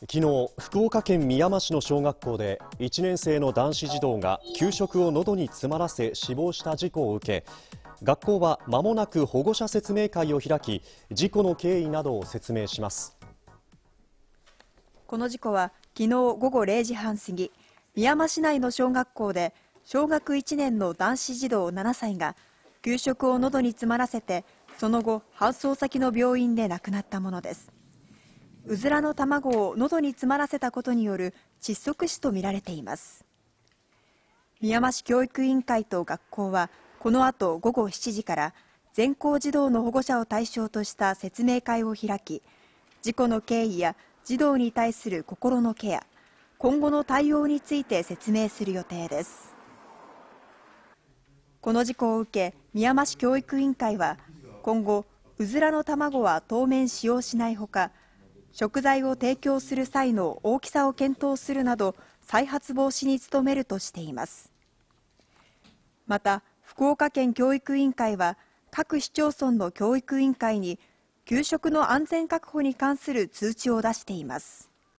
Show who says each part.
Speaker 1: 昨日福岡県みやま市の小学校で1年生の男子児童が給食を喉に詰まらせ死亡した事故を受け学校はまもなく保護者説明会を開き事故の経緯などを説明します
Speaker 2: この事故は昨日午後0時半過ぎみやま市内の小学校で小学1年の男子児童7歳が給食を喉に詰まらせてその後搬送先の病院で亡くなったものですうずらの卵を喉に詰まらせたことによる窒息死とみられています宮山市教育委員会と学校はこの後午後7時から全校児童の保護者を対象とした説明会を開き事故の経緯や児童に対する心のケア今後の対応について説明する予定ですこの事故を受け宮山市教育委員会は今後うずらの卵は当面使用しないほか食材を提供する際の大きさを検討するなど再発防止に努めるとしていますまた福岡県教育委員会は各市町村の教育委員会に給食の安全確保に関する通知を出しています